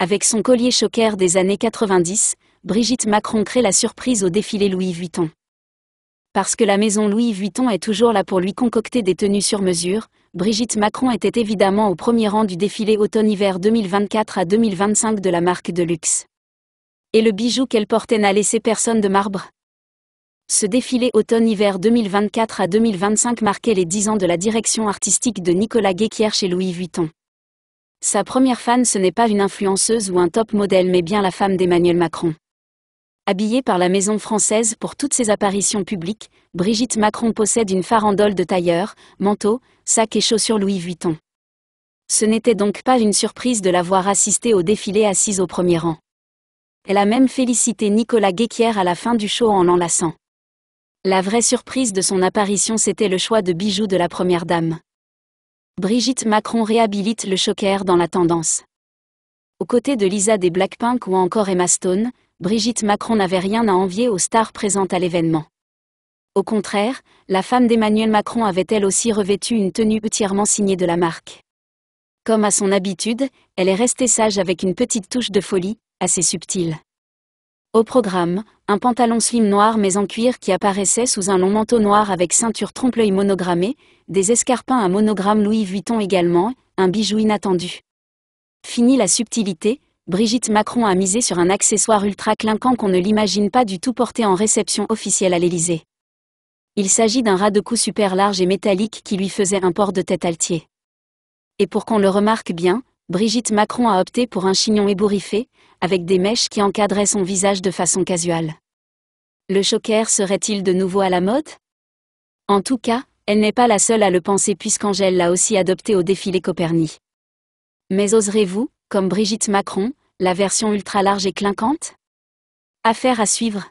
Avec son collier chocker des années 90, Brigitte Macron crée la surprise au défilé Louis Vuitton. Parce que la maison Louis Vuitton est toujours là pour lui concocter des tenues sur mesure, Brigitte Macron était évidemment au premier rang du défilé automne-hiver 2024 à 2025 de la marque de luxe. Et le bijou qu'elle portait n'a laissé personne de marbre Ce défilé automne-hiver 2024 à 2025 marquait les 10 ans de la direction artistique de Nicolas Guéquière chez Louis Vuitton. Sa première fan ce n'est pas une influenceuse ou un top modèle mais bien la femme d'Emmanuel Macron. Habillée par la maison française pour toutes ses apparitions publiques, Brigitte Macron possède une farandole de tailleur, manteau, sac et chaussures Louis Vuitton. Ce n'était donc pas une surprise de la voir assister au défilé assise au premier rang. Elle a même félicité Nicolas Guéquière à la fin du show en l'enlaçant. La vraie surprise de son apparition c'était le choix de bijoux de la première dame. Brigitte Macron réhabilite le choker dans la tendance. Aux côtés de Lisa des Blackpink ou encore Emma Stone, Brigitte Macron n'avait rien à envier aux stars présentes à l'événement. Au contraire, la femme d'Emmanuel Macron avait elle aussi revêtu une tenue entièrement signée de la marque. Comme à son habitude, elle est restée sage avec une petite touche de folie, assez subtile. Au programme, un pantalon slim noir mais en cuir qui apparaissait sous un long manteau noir avec ceinture trompe-l'œil monogrammée, des escarpins à monogramme Louis Vuitton également, un bijou inattendu. Fini la subtilité, Brigitte Macron a misé sur un accessoire ultra clinquant qu'on ne l'imagine pas du tout porté en réception officielle à l'Élysée. Il s'agit d'un ras de cou super large et métallique qui lui faisait un port de tête altier. Et pour qu'on le remarque bien, Brigitte Macron a opté pour un chignon ébouriffé, avec des mèches qui encadraient son visage de façon casuale. Le choker serait-il de nouveau à la mode En tout cas, elle n'est pas la seule à le penser puisqu'Angèle l'a aussi adopté au défilé Copernic. Mais oserez-vous, comme Brigitte Macron, la version ultra large et clinquante Affaire à suivre.